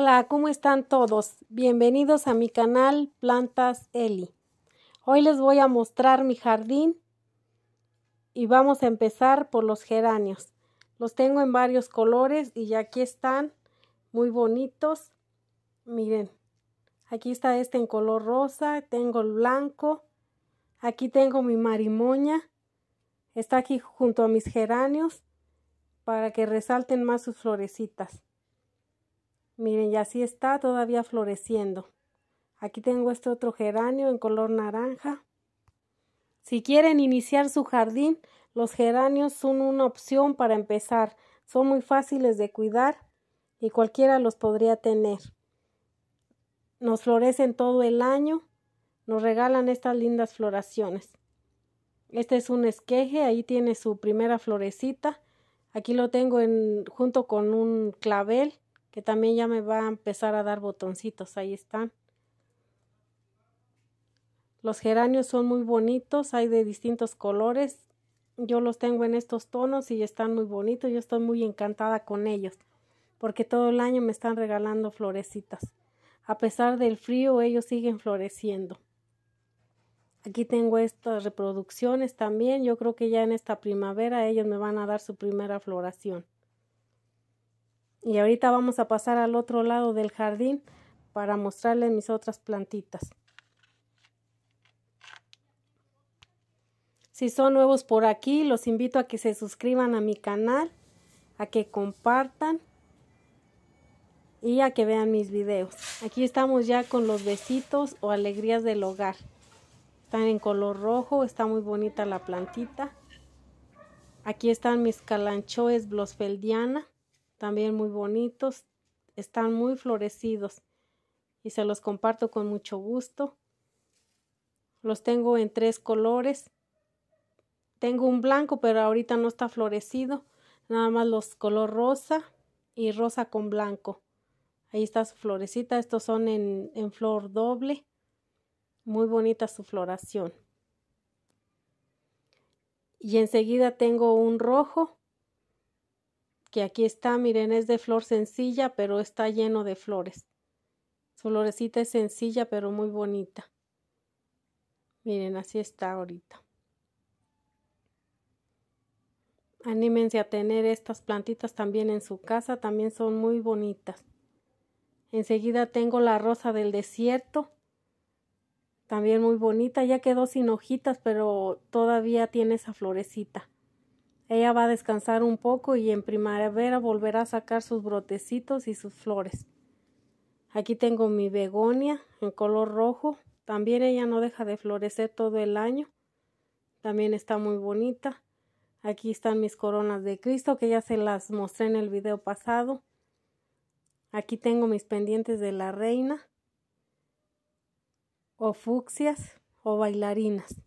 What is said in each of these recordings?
Hola, ¿cómo están todos? Bienvenidos a mi canal Plantas Eli. Hoy les voy a mostrar mi jardín y vamos a empezar por los geranios. Los tengo en varios colores y ya aquí están muy bonitos. Miren, aquí está este en color rosa, tengo el blanco, aquí tengo mi marimoña, está aquí junto a mis geranios para que resalten más sus florecitas. Miren, y así está todavía floreciendo. Aquí tengo este otro geranio en color naranja. Si quieren iniciar su jardín, los geranios son una opción para empezar. Son muy fáciles de cuidar y cualquiera los podría tener. Nos florecen todo el año, nos regalan estas lindas floraciones. Este es un esqueje, ahí tiene su primera florecita. Aquí lo tengo en, junto con un clavel que también ya me va a empezar a dar botoncitos, ahí están. Los geranios son muy bonitos, hay de distintos colores. Yo los tengo en estos tonos y están muy bonitos, yo estoy muy encantada con ellos, porque todo el año me están regalando florecitas. A pesar del frío, ellos siguen floreciendo. Aquí tengo estas reproducciones también, yo creo que ya en esta primavera ellos me van a dar su primera floración. Y ahorita vamos a pasar al otro lado del jardín para mostrarles mis otras plantitas. Si son nuevos por aquí, los invito a que se suscriban a mi canal, a que compartan y a que vean mis videos. Aquí estamos ya con los besitos o alegrías del hogar. Están en color rojo, está muy bonita la plantita. Aquí están mis calanchoes blosfeldiana también muy bonitos, están muy florecidos y se los comparto con mucho gusto. Los tengo en tres colores. Tengo un blanco, pero ahorita no está florecido. Nada más los color rosa y rosa con blanco. Ahí está su florecita. Estos son en, en flor doble. Muy bonita su floración. Y enseguida tengo un rojo que aquí está, miren, es de flor sencilla, pero está lleno de flores. Su florecita es sencilla, pero muy bonita. Miren, así está ahorita. Anímense a tener estas plantitas también en su casa, también son muy bonitas. Enseguida tengo la rosa del desierto, también muy bonita, ya quedó sin hojitas, pero todavía tiene esa florecita. Ella va a descansar un poco y en primavera volverá a sacar sus brotecitos y sus flores. Aquí tengo mi begonia en color rojo. También ella no deja de florecer todo el año. También está muy bonita. Aquí están mis coronas de Cristo que ya se las mostré en el video pasado. Aquí tengo mis pendientes de la reina o fucsias o bailarinas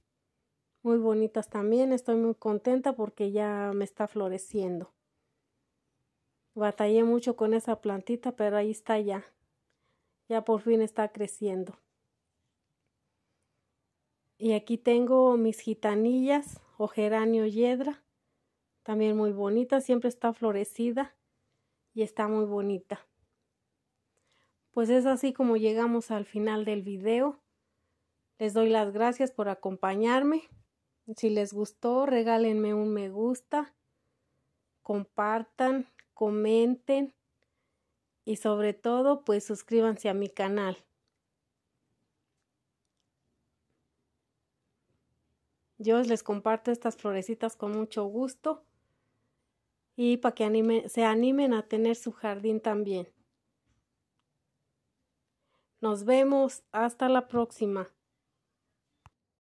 muy bonitas también. Estoy muy contenta porque ya me está floreciendo. Batallé mucho con esa plantita, pero ahí está ya. Ya por fin está creciendo. Y aquí tengo mis gitanillas o geranio yedra. También muy bonita, siempre está florecida y está muy bonita. Pues es así como llegamos al final del video. Les doy las gracias por acompañarme. Si les gustó, regálenme un me gusta, compartan, comenten y sobre todo, pues suscríbanse a mi canal. Yo les comparto estas florecitas con mucho gusto y para que se animen a tener su jardín también. Nos vemos hasta la próxima.